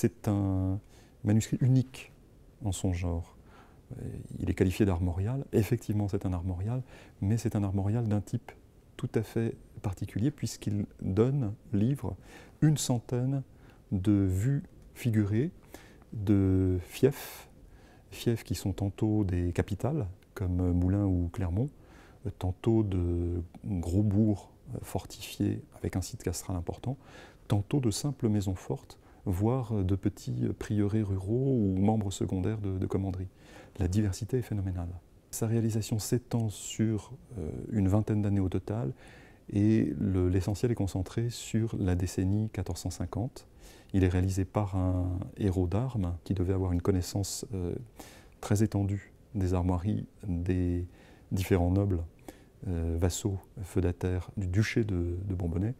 c'est un manuscrit unique en son genre. Euh, il est qualifié d'armorial, effectivement c'est un armorial, mais c'est un armorial d'un type tout à fait particulier puisqu'il donne, livre, une centaine de vues figurées de fiefs, fiefs qui sont tantôt des capitales comme Moulins ou Clermont, tantôt de gros bourgs fortifiés avec un site castral important, tantôt de simples maisons fortes voire de petits prieurés ruraux ou membres secondaires de, de commanderies. La diversité est phénoménale. Sa réalisation s'étend sur euh, une vingtaine d'années au total et l'essentiel est concentré sur la décennie 1450. Il est réalisé par un héros d'armes qui devait avoir une connaissance euh, très étendue des armoiries des différents nobles, euh, vassaux, feudataires du duché de, de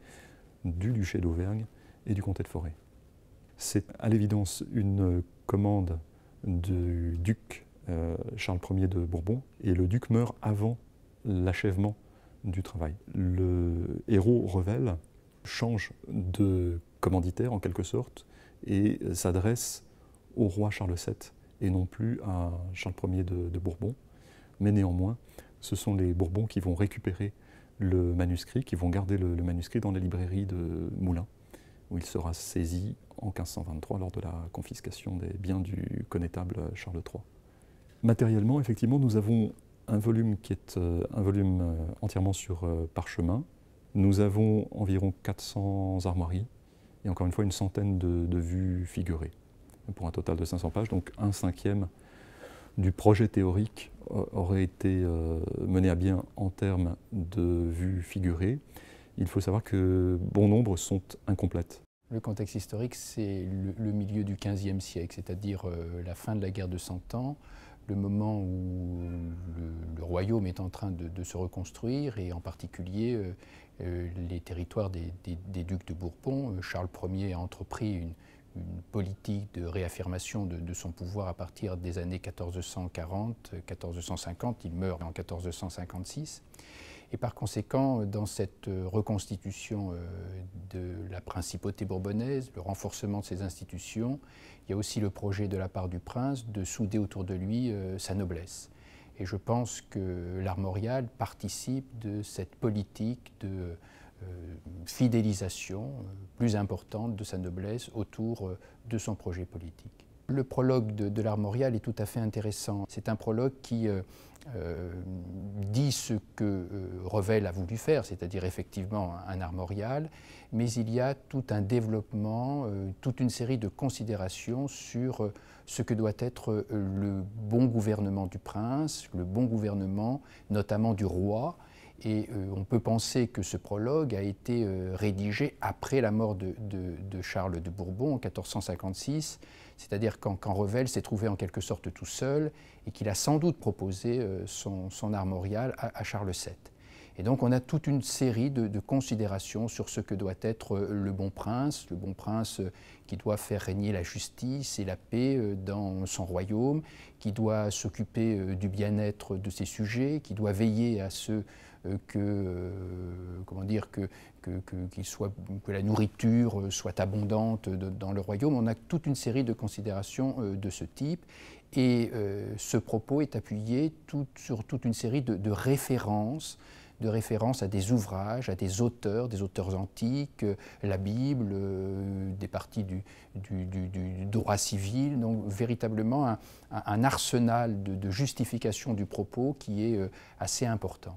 du duché d'Auvergne et du comté de Forêt. C'est à l'évidence une euh, commande du duc euh, Charles Ier de Bourbon, et le duc meurt avant l'achèvement du travail. Le héros révèle, change de commanditaire en quelque sorte et s'adresse au roi Charles VII et non plus à Charles Ier de, Bourbon. Mais néanmoins, ce sont les Bourbons qui vont récupérer le manuscrit, qui vont garder le, le manuscrit dans la librairie de Moulins où il sera saisi en 1523 lors de la confiscation des biens du connétable Charles III. Matériellement, effectivement, nous avons un volume qui est euh, un volume euh, entièrement sur euh, parchemin. Nous avons environ 400 armoiries et encore une fois une centaine de vues figurées pour un total de 500 pages. Donc un cinquième du projet théorique aurait été mené à bien en termes de vues figurées il faut savoir que bon nombre sont incomplètes. Le contexte historique, c'est le, milieu du XVe siècle, c'est-à-dire euh, la fin de la guerre de Cent Ans, le moment où le, royaume est en train de, se reconstruire, et en particulier euh, euh, les territoires des, ducs de Bourbon. Charles Ier a entrepris une, politique de réaffirmation de, de, son pouvoir à partir des années 1440-1450. Il meurt en 1456. Et par conséquent, dans cette euh, reconstitution euh, de la principauté bourbonnaise, le renforcement de ses institutions, il y a aussi le projet de la part du prince de souder autour de lui euh, sa noblesse. Et je pense que l'armorial participe de cette politique de fidélisation plus importante de sa noblesse autour de son projet politique. Le prologue de, l'Armorial est tout à fait intéressant. C'est un prologue qui euh, euh, dit ce que euh, Revel a voulu faire, c'est-à-dire effectivement un armorial, mais il y a tout un développement, toute une série de considérations sur ce que doit être le bon gouvernement du prince, le bon gouvernement notamment du roi, et euh, on peut penser que ce prologue a été euh, rédigé après la mort de, Charles de Bourbon en 1456, c'est-à-dire quand, Revel s'est trouvé en quelque sorte tout seul et qu'il a sans doute proposé euh, son, armorial à Charles VII. Et donc on a toute une série de, considérations sur ce que doit être euh, le bon prince, le bon prince euh, qui doit faire régner la justice et la paix euh, dans son royaume, qui doit s'occuper du bien-être de ses sujets, qui doit veiller à ce que, comment dire, que, que, la nourriture soit abondante dans le royaume. On a toute une série de considérations de ce type. Et ce propos est appuyé sur toute une série de références de référence à des ouvrages, à des auteurs, des auteurs antiques, euh, la Bible, euh, des parties du, droit civil, donc véritablement un, arsenal de, de, justification du propos qui est euh, assez important.